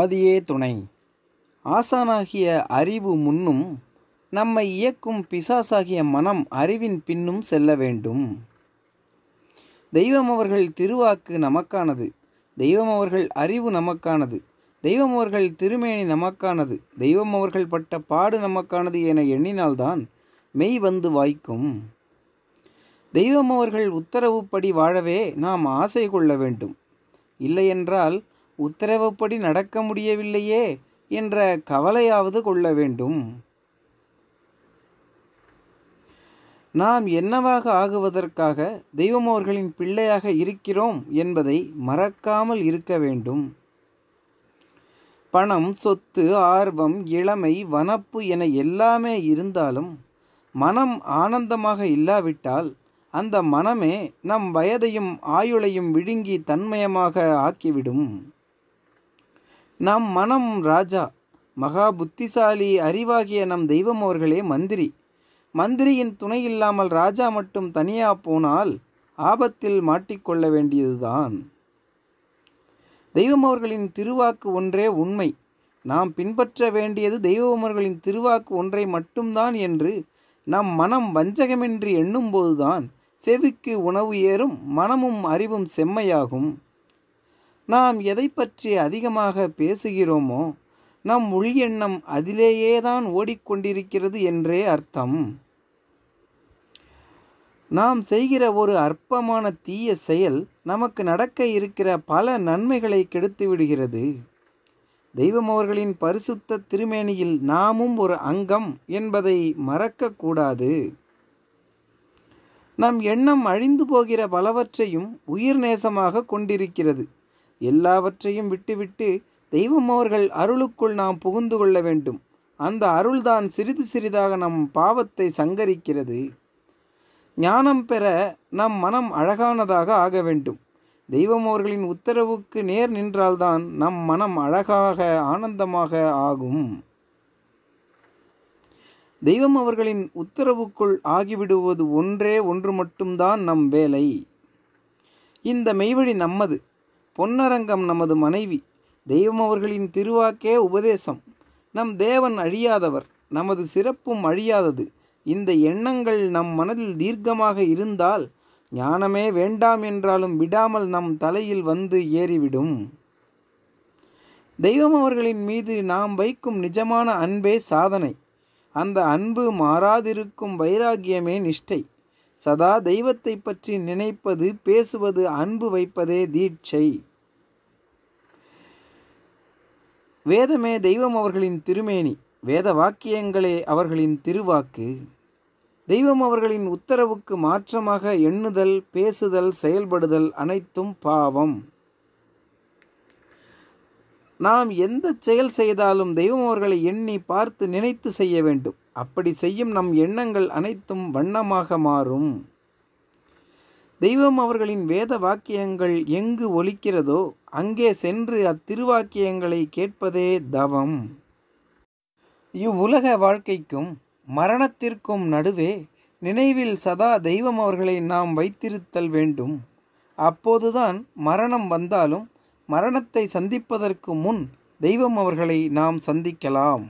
ஆதியே துணை ஆசானாகிய அறிவு முன்னும் நம்மை இயக்கும் பிசாசாகிய மனம் அறிவின் பின்னும் செல்ல வேண்டும் தெய்வம் அவர்கள் திருவாக்கு நமக்கானது தெய்வம் அவர்கள் அறிவு நமக்கானது தெய்வம் அவர்கள் திருமேனி நமக்கானது தெய்வம் அவர்கள் பட்ட பாடு நமக்கானது என எண்ணினால்தான் மெய் வந்து வாய்க்கும் தெய்வம் அவர்கள் உத்தரவுப்படி வாழவே நாம் ஆசை கொள்ள வேண்டும் இல்லையென்றால் உத்தரவுப்படி நடக்க முடியவில்லையே என்ற கவலையாவது கொள்ள வேண்டும் நாம் என்னவாக ஆகுவதற்காக தெய்வமோர்களின் பிள்ளையாக இருக்கிறோம் என்பதை மறக்காமல் இருக்க வேண்டும் பணம் சொத்து ஆர்வம் இளமை வனப்பு என எல்லாமே இருந்தாலும் மனம் ஆனந்தமாக இல்லாவிட்டால் அந்த மனமே நம் வயதையும் ஆயுளையும் விழுங்கி தன்மயமாக ஆக்கிவிடும் நம் மனம் ராஜா மகா புத்திசாலி அறிவாகிய நம் தெய்வம் அவர்களே மந்திரி மந்திரியின் துணை இல்லாமல் ராஜா மட்டும் தனியா போனால் ஆபத்தில் மாட்டிக்கொள்ள வேண்டியதுதான் தெய்வம் அவர்களின் திருவாக்கு ஒன்றே உண்மை நாம் பின்பற்ற வேண்டியது தெய்வமர்களின் திருவாக்கு ஒன்றை மட்டும்தான் என்று நம் மனம் வஞ்சகமின்றி எண்ணும்போதுதான் செவிக்கு உணவு ஏறும் மனமும் அறிவும் செம்மையாகும் நாம் எதை பற்றி அதிகமாக பேசுகிறோமோ நம் உள் எண்ணம் அதிலேயே தான் ஓடிக்கொண்டிருக்கிறது என்றே அர்த்தம் நாம் செய்கிற ஒரு அற்பமான தீய செயல் நமக்கு நடக்க இருக்கிற பல நன்மைகளை கெடுத்து விடுகிறது தெய்வம் அவர்களின் பரிசுத்த திருமேனியில் நாமும் ஒரு அங்கம் என்பதை மறக்கக்கூடாது நம் எண்ணம் அழிந்து போகிற பலவற்றையும் உயிர் நேசமாக கொண்டிருக்கிறது எல்லாவற்றையும் விட்டுவிட்டு தெய்வம் அவர்கள் அருளுக்குள் நாம் புகுந்து கொள்ள வேண்டும் அந்த அருள்தான் சிறிது சிறிதாக நம் பாவத்தை சங்கரிக்கிறது ஞானம் பெற நம் மனம் அழகானதாக ஆக வேண்டும் தெய்வம் அவர்களின் உத்தரவுக்கு நேர் நின்றால்தான் நம் மனம் அழகாக ஆனந்தமாக ஆகும் தெய்வம் அவர்களின் உத்தரவுக்குள் ஆகிவிடுவது ஒன்றே ஒன்று மட்டும்தான் நம் வேலை இந்த மெய்வழி நம்மது பொன்னரங்கம் நமது மனைவி தெய்வம் அவர்களின் திருவாக்கே உபதேசம் நம் தேவன் அழியாதவர் நமது சிறப்பும் அழியாதது இந்த எண்ணங்கள் நம் மனதில் தீர்க்கமாக இருந்தால் ஞானமே வேண்டாம் என்றாலும் விடாமல் நம் தலையில் வந்து ஏறிவிடும் தெய்வம் அவர்களின் மீது நாம் வைக்கும் நிஜமான அன்பே சாதனை அந்த அன்பு மாறாதிருக்கும் வைராகியமே நிஷ்டை சதா தெய்வத்தை பற்றி நினைப்பது பேசுவது அன்பு வைப்பதே தீட்சை வேதமே தெய்வம் அவர்களின் திருமேனி வேத வாக்கியங்களே அவர்களின் திருவாக்கு தெய்வம் அவர்களின் உத்தரவுக்கு மாற்றமாக எண்ணுதல் பேசுதல் செயல்படுதல் அனைத்தும் பாவம் நாம் எந்த செயல் செய்தாலும் தெய்வம் அவர்களை எண்ணி பார்த்து நினைத்து செய்ய வேண்டும் அப்படி செய்யும் நம் எண்ணங்கள் அனைத்தும் வண்ணமாக மாறும் தெய்வம் அவர்களின் வேத வாக்கியங்கள் எங்கு ஒலிக்கிறதோ அங்கே சென்று அத்திருவாக்கியங்களை கேட்பதே தவம் இவ்வுலக வாழ்க்கைக்கும் மரணத்திற்கும் நடுவே நினைவில் சதா தெய்வம் அவர்களை நாம் வைத்திருத்தல் வேண்டும் அப்போதுதான் மரணம் வந்தாலும் மரணத்தை சந்திப்பதற்கு முன் தெய்வம் அவர்களை நாம் சந்திக்கலாம்